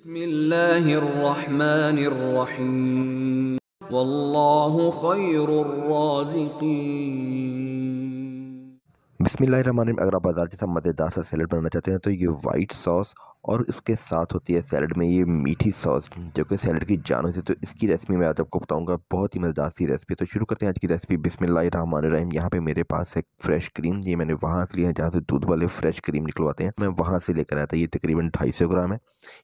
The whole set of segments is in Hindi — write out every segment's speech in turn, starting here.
بسم الله الرحمن الرحيم والله خير الرازقين بسم الله الرحمن الرحيم अगर आप बाजार की सम्मत दाल से सैलड बनाना चाहते हैं तो ये वाइट और उसके साथ होती है सैलड में ये मीठी सॉस जो कि सैलड की जान होती है तो इसकी रेसिपी मैं आज आपको बताऊंगा बहुत ही मज़ेदार सी रेसिपी तो शुरू करते हैं आज की रेसिपी रहीम यहाँ पे मेरे पास है फ्रेश क्रीम ये मैंने वहाँ से लिया है जहाँ से दूध वाले फ्रेश क्रीम निकलवाते हैं मैं वहाँ से लेकर आया था ये तकरीबन ढाई सौ ग्राम है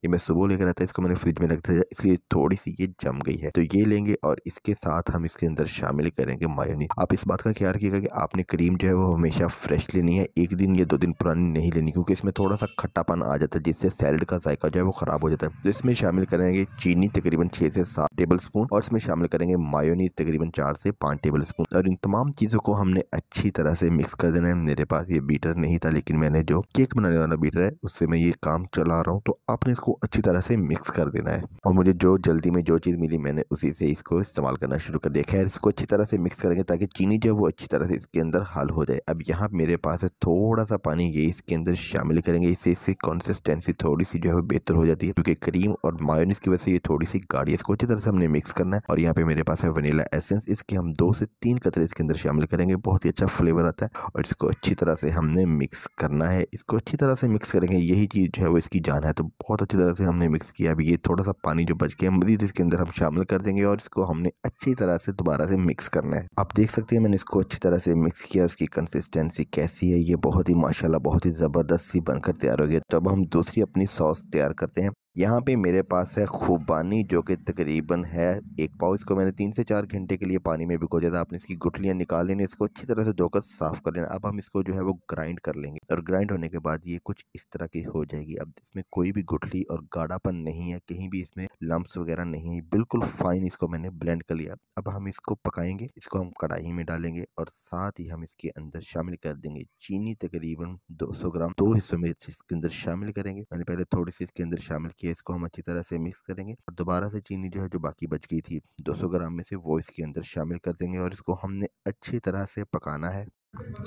ये मैं सुबह लेकर आया था इसको मैंने फ्रिज में रख था इसलिए थोड़ी सी ये जम गई है तो ये लेंगे और इसके साथ हम इसके अंदर शामिल करेंगे मायोनी आप इस बात का ख्याल रखिएगा कि आपने क्रीम जो है वो हमेशा फ्रेश लेनी है एक दिन या दो दिन पुरानी नहीं लेनी क्योंकि इसमें थोड़ा सा खट्टापन आ जाता है जिससे से सैलड का जायका जो है वो ख़राब हो जाता है तो इसमें शामिल करेंगे चीनी तकरीबन छः से सात टेबल स्पून और इसमें शामिल करेंगे मायोनीज तकरीबन चार से पाँच टेबल स्पून और इन तमाम चीज़ों को हमने अच्छी तरह से मिक्स कर देना है मेरे पास ये बीटर नहीं था लेकिन मैंने जो केक बनाने वाला बीटर है उससे मैं ये काम चला रहा हूँ तो आपने इसको अच्छी तरह से मिक्स कर देना है और मुझे जो जल्दी में जो चीज़ मिली मैंने उसी से इसको इस्तेमाल करना शुरू कर दिया खैर इसको अच्छी तरह से मिक्स करेंगे ताकि चीनी जो है वो अच्छी तरह से इसके अंदर हल हो जाए अब यहाँ मेरे पास है थोड़ा सा पानी ये इसके अंदर शामिल करेंगे इससे इससे कंसिस्टेंसी थोड़ी सी जो है बेहतर हो जाती है क्योंकि क्रीम और मायोनीस की वजह से ये थोड़ी सी गाढ़ी इसको अच्छी तरह से हमने मिक्स करना है और यहाँ पे मेरे पास है वनीला एसेंस इसके हम दो से तीन कतरे इसके अंदर शामिल करेंगे बहुत ही अच्छा फ्लेवर आता है और इसको अच्छी तरह से हमने मिक्स करना है इसको अच्छी तरह से मिक्स करेंगे यही चीज़ जो है वो इसकी जान है तो बहुत अच्छी तरह से हमने मिक्स किया अभी ये थोड़ा सा पानी जो बच गया मजीद इसके अंदर हम शामिल कर देंगे और इसको हमने अच्छी तरह से दोबारा से मिक्स करना है आप देख सकते हैं मैंने इसको अच्छी तरह से मिक्स किया इसकी कंसिस्टेंसी कैसी है ये बहुत ही माशाल्लाह बहुत ही ज़बरदस्त सी बनकर तैयार हो गया तो अब हम दूसरी अपनी सॉस तैयार करते हैं यहाँ पे मेरे पास है खूबानी जो कि तकरीबन है एक पाव इसको मैंने तीन से चार घंटे के लिए पानी में भिगो दिया था आपने इसकी गुठलियाँ निकाल लेनी इसको अच्छी तरह से धोकर साफ़ कर लेना अब हम इसको जो है वो ग्राइंड कर लेंगे और ग्राइंड होने के बाद ये कुछ इस तरह की हो जाएगी अब इसमें कोई भी गुठली और गाढ़ापन नहीं है कहीं भी इसमें लम्ब वगैरह नहीं है बिल्कुल फाइन इसको मैंने ब्लेंड कर लिया अब हम इसको पकाएंगे इसको हम कढ़ाई में डालेंगे और साथ ही हम इसके अंदर शामिल कर देंगे चीनी तकरीबन सौ ग्राम दो हिस्सों में इसके अंदर शामिल करेंगे मैंने पहले थोड़ी सी इसके अंदर शामिल किया देखिए इसको हम अच्छी तरह से मिक्स करेंगे और दोबारा से चीनी जो है जो बाकी बच गई थी 200 ग्राम में से वो इसके अंदर शामिल कर देंगे और इसको हमने अच्छी तरह से पकाना है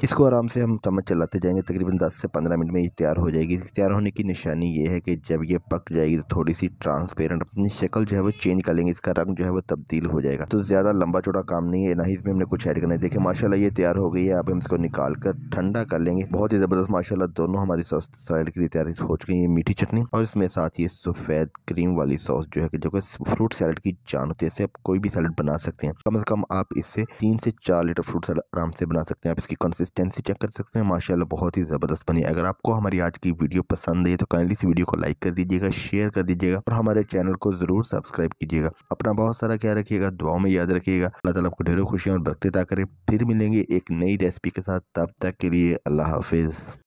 इसको आराम से हम चम्मच चलाते जाएंगे तकरीबन 10 से 15 मिनट में ये तैयार हो जाएगी तैयार होने की निशानी ये है कि जब ये पक जाएगी तो थोड़ी सी ट्रांसपेरेंट अपनी शक्ल जो है वो चेंज कर लेंगे इसका रंग जो है वो तब्दील हो जाएगा तो ज़्यादा लंबा चौड़ा काम नहीं है ना ही इसमें हमने कुछ ऐड करना है देखिए माशाल्लाह ये तैयार हो गई है अब हम इसको निकाल कर ठंडा कर लेंगे बहुत ही ज़बरदस्त माशाला दोनों हमारी सॉस साइड के लिए तैयार हो चुकी है मीठी चटनी और इसमें साथ ये सफ़ेद क्रीम वाली सॉस जो है कि जो कि फ्रूट सैलड की जान होती है इससे आप कोई भी सैलड बना सकते हैं कम अज़ कम आप इससे तीन से चार लीटर फ्रूट सैलड आराम से बना सकते हैं आप इसकी कंसिस्टेंसी चेक कर सकते हैं माशाल्लाह बहुत ही ज़बरदस्त बनी अगर आपको हमारी आज की वीडियो पसंद है तो काइंडली इस वीडियो को लाइक कर दीजिएगा शेयर कर दीजिएगा और हमारे चैनल को ज़रूर सब्सक्राइब कीजिएगा अपना बहुत सारा ख्याल रखिएगा दुआओं में याद रखिएगा अल्लाह तला आपको ढेरों खुशियाँ और बरकतें करें फिर मिलेंगे एक नई रेसिपी के साथ तब तक के लिए अल्लाह हाफिज़